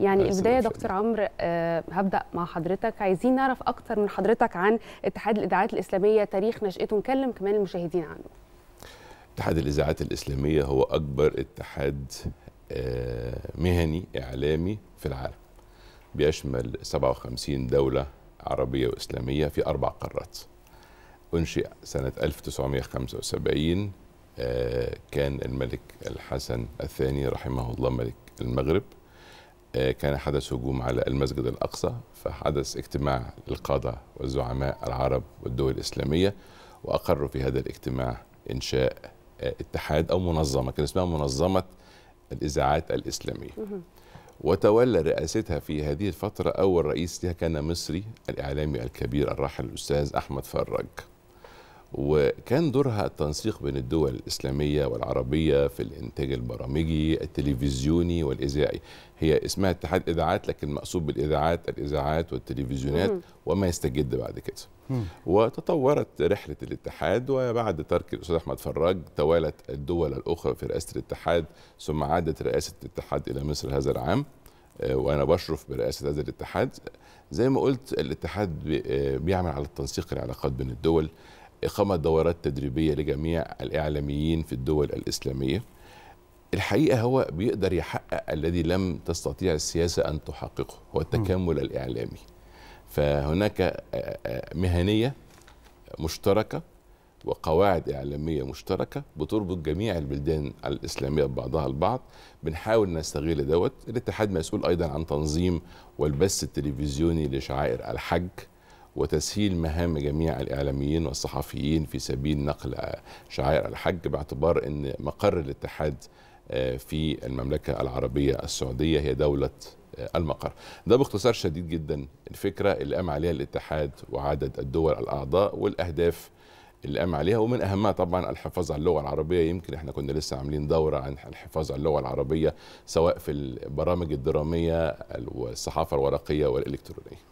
يعني البدايه دكتور عمرو آه، هبدا مع حضرتك عايزين نعرف اكتر من حضرتك عن اتحاد الاذاعات الاسلاميه تاريخ نشاته نكلم كمان المشاهدين عنه اتحاد الاذاعات الاسلاميه هو اكبر اتحاد آه، مهني اعلامي في العالم بيشمل 57 دوله عربيه واسلاميه في اربع قارات انشئ سنه 1975 آه، كان الملك الحسن الثاني رحمه الله ملك المغرب آه، كان حدث هجوم على المسجد الأقصى فحدث اجتماع للقادة والزعماء العرب والدول الإسلامية وأقروا في هذا الاجتماع إنشاء آه، اتحاد أو منظمة كان اسمها منظمة الإذاعات الإسلامية وتولى رئاستها في هذه الفترة أول رئيس لها كان مصري الإعلامي الكبير الراحل الأستاذ أحمد فرج وكان دورها التنسيق بين الدول الإسلامية والعربية في الإنتاج البرامجي التلفزيوني والإذاعي هي اسمها اتحاد إذاعات لكن مقصود بالإذاعات الإذاعات والتلفزيونات وما يستجد بعد كده وتطورت رحلة الاتحاد وبعد ترك الأستاذ أحمد فراج توالت الدول الأخرى في رئاسة الاتحاد ثم عادت رئاسة الاتحاد إلى مصر هذا العام آه، وانا بشرف برئاسه هذا الاتحاد زي ما قلت الاتحاد آه، بيعمل على التنسيق العلاقات بين الدول إقامة دورات تدريبية لجميع الإعلاميين في الدول الإسلامية الحقيقة هو بيقدر يحقق الذي لم تستطيع السياسة أن تحققه هو التكامل الإعلامي فهناك آه، آه، مهنية مشتركة وقواعد إعلامية مشتركة بتربط جميع البلدان الإسلامية ببعضها البعض بنحاول نستغل دوت الاتحاد مسؤول أيضا عن تنظيم والبث التلفزيوني لشعائر الحج وتسهيل مهام جميع الإعلاميين والصحفيين في سبيل نقل شعائر الحج باعتبار أن مقر الاتحاد آه، في المملكة العربية السعودية هي دولة آه، المقر ده باختصار شديد جدا الفكرة اللي قام عليها الاتحاد وعدد الدول الأعضاء والأهداف اللي قام عليها ومن اهمها طبعا الحفاظ على اللغه العربيه يمكن احنا كنا لسه عاملين دوره عن الحفاظ على اللغه العربيه سواء في البرامج الدراميه والصحافه الورقيه والالكترونيه